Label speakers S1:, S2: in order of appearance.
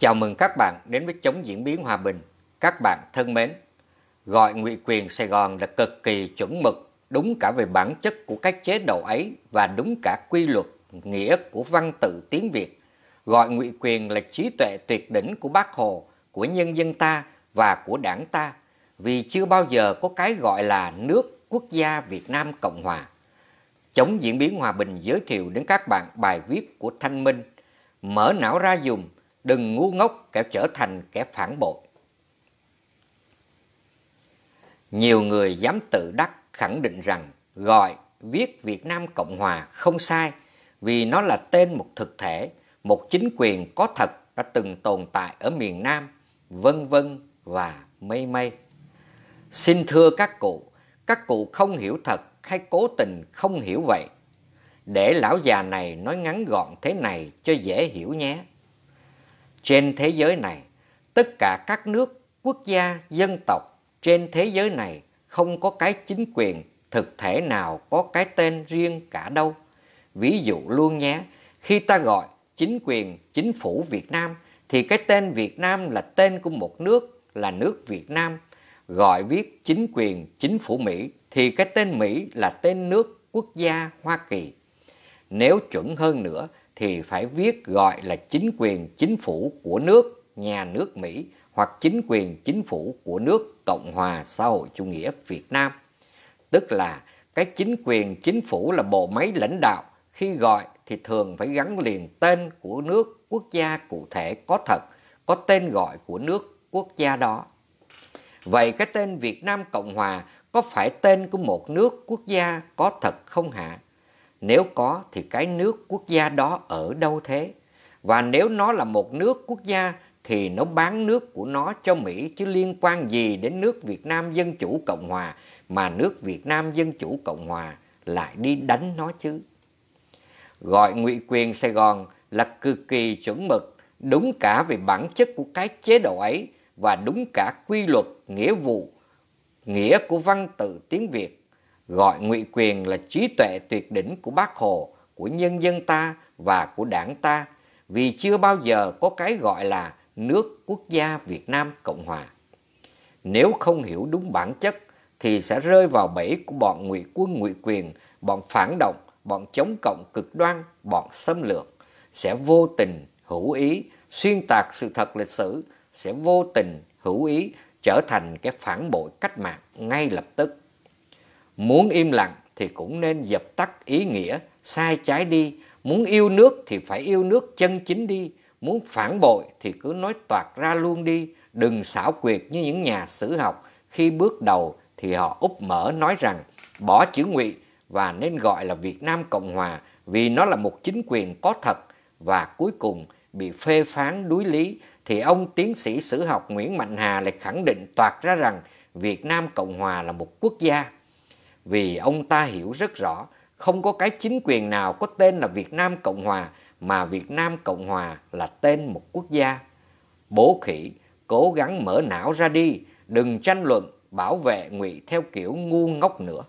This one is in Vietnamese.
S1: Chào mừng các bạn đến với Chống Diễn biến Hòa bình. Các bạn thân mến, gọi ngụy quyền Sài Gòn là cực kỳ chuẩn mực, đúng cả về bản chất của các chế độ ấy và đúng cả quy luật, nghĩa của văn tự tiếng Việt. Gọi ngụy quyền là trí tuệ tuyệt đỉnh của bác Hồ, của nhân dân ta và của đảng ta, vì chưa bao giờ có cái gọi là nước quốc gia Việt Nam Cộng Hòa. Chống diễn biến hòa bình giới thiệu đến các bạn bài viết của Thanh Minh, mở não ra dùng – đừng ngu ngốc kẻ trở thành kẻ phản bội. Nhiều người dám tự đắc khẳng định rằng gọi viết Việt Nam Cộng Hòa không sai vì nó là tên một thực thể, một chính quyền có thật đã từng tồn tại ở miền Nam, vân vân và mây mây. Xin thưa các cụ, các cụ không hiểu thật hay cố tình không hiểu vậy. Để lão già này nói ngắn gọn thế này cho dễ hiểu nhé. Trên thế giới này, tất cả các nước, quốc gia, dân tộc trên thế giới này không có cái chính quyền thực thể nào có cái tên riêng cả đâu. Ví dụ luôn nhé, khi ta gọi chính quyền, chính phủ Việt Nam thì cái tên Việt Nam là tên của một nước, là nước Việt Nam. Gọi viết chính quyền, chính phủ Mỹ thì cái tên Mỹ là tên nước quốc gia Hoa Kỳ. Nếu chuẩn hơn nữa thì phải viết gọi là chính quyền chính phủ của nước nhà nước Mỹ hoặc chính quyền chính phủ của nước Cộng hòa xã hội chủ nghĩa Việt Nam. Tức là cái chính quyền chính phủ là bộ máy lãnh đạo khi gọi thì thường phải gắn liền tên của nước quốc gia cụ thể có thật, có tên gọi của nước quốc gia đó. Vậy cái tên Việt Nam Cộng Hòa có phải tên của một nước quốc gia có thật không hả? Nếu có thì cái nước quốc gia đó ở đâu thế? Và nếu nó là một nước quốc gia thì nó bán nước của nó cho Mỹ chứ liên quan gì đến nước Việt Nam Dân Chủ Cộng Hòa mà nước Việt Nam Dân Chủ Cộng Hòa lại đi đánh nó chứ. Gọi ngụy quyền Sài Gòn là cực kỳ chuẩn mực, đúng cả về bản chất của cái chế độ ấy và đúng cả quy luật, nghĩa vụ, nghĩa của văn tự tiếng Việt gọi ngụy quyền là trí tuệ tuyệt đỉnh của bác hồ của nhân dân ta và của đảng ta vì chưa bao giờ có cái gọi là nước quốc gia việt nam cộng hòa nếu không hiểu đúng bản chất thì sẽ rơi vào bẫy của bọn ngụy quân ngụy quyền bọn phản động bọn chống cộng cực đoan bọn xâm lược sẽ vô tình hữu ý xuyên tạc sự thật lịch sử sẽ vô tình hữu ý trở thành cái phản bội cách mạng ngay lập tức muốn im lặng thì cũng nên dập tắt ý nghĩa sai trái đi muốn yêu nước thì phải yêu nước chân chính đi muốn phản bội thì cứ nói toạc ra luôn đi đừng xảo quyệt như những nhà sử học khi bước đầu thì họ úp mở nói rằng bỏ chữ ngụy và nên gọi là Việt Nam Cộng Hòa vì nó là một chính quyền có thật và cuối cùng bị phê phán đối lý thì ông tiến sĩ sử học Nguyễn Mạnh Hà lại khẳng định toạc ra rằng Việt Nam Cộng Hòa là một quốc gia vì ông ta hiểu rất rõ không có cái chính quyền nào có tên là Việt Nam Cộng Hòa mà Việt Nam Cộng Hòa là tên một quốc gia. Bố khỉ, cố gắng mở não ra đi, đừng tranh luận, bảo vệ ngụy theo kiểu ngu ngốc nữa.